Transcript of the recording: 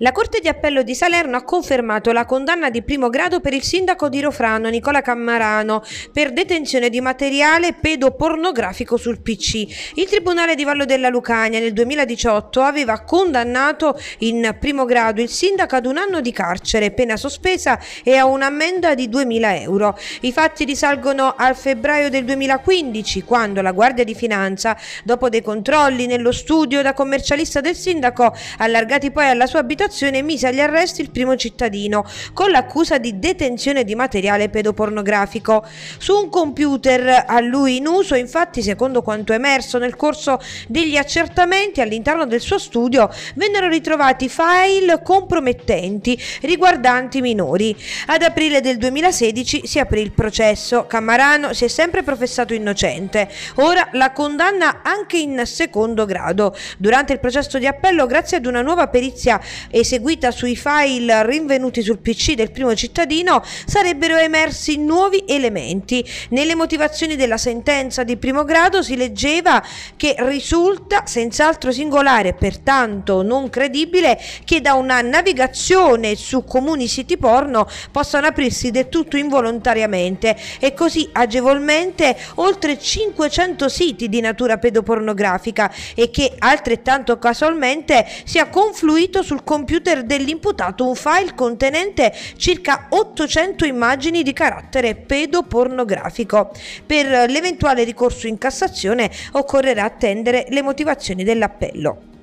La Corte di Appello di Salerno ha confermato la condanna di primo grado per il sindaco di Rofrano, Nicola Cammarano, per detenzione di materiale pedopornografico sul PC. Il Tribunale di Vallo della Lucania nel 2018 aveva condannato in primo grado il sindaco ad un anno di carcere, pena sospesa e a un'ammenda di 2.000 euro. I fatti risalgono al febbraio del 2015, quando la Guardia di Finanza, dopo dei controlli nello studio da commercialista del sindaco, allargò allargati poi alla sua abitazione, mise agli arresti il primo cittadino, con l'accusa di detenzione di materiale pedopornografico. Su un computer a lui in uso, infatti, secondo quanto emerso nel corso degli accertamenti all'interno del suo studio, vennero ritrovati file compromettenti riguardanti minori. Ad aprile del 2016 si aprì il processo. Camarano si è sempre professato innocente. Ora la condanna anche in secondo grado. Durante il processo di appello, grazie ad una nuova nuova perizia eseguita sui file rinvenuti sul PC del primo cittadino sarebbero emersi nuovi elementi. Nelle motivazioni della sentenza di primo grado si leggeva che risulta senz'altro singolare e pertanto non credibile che da una navigazione su comuni siti porno possano aprirsi del tutto involontariamente e così agevolmente oltre 500 siti di natura pedopornografica e che altrettanto casualmente sia con confluito sul computer dell'imputato un file contenente circa 800 immagini di carattere pedopornografico. Per l'eventuale ricorso in Cassazione occorrerà attendere le motivazioni dell'appello.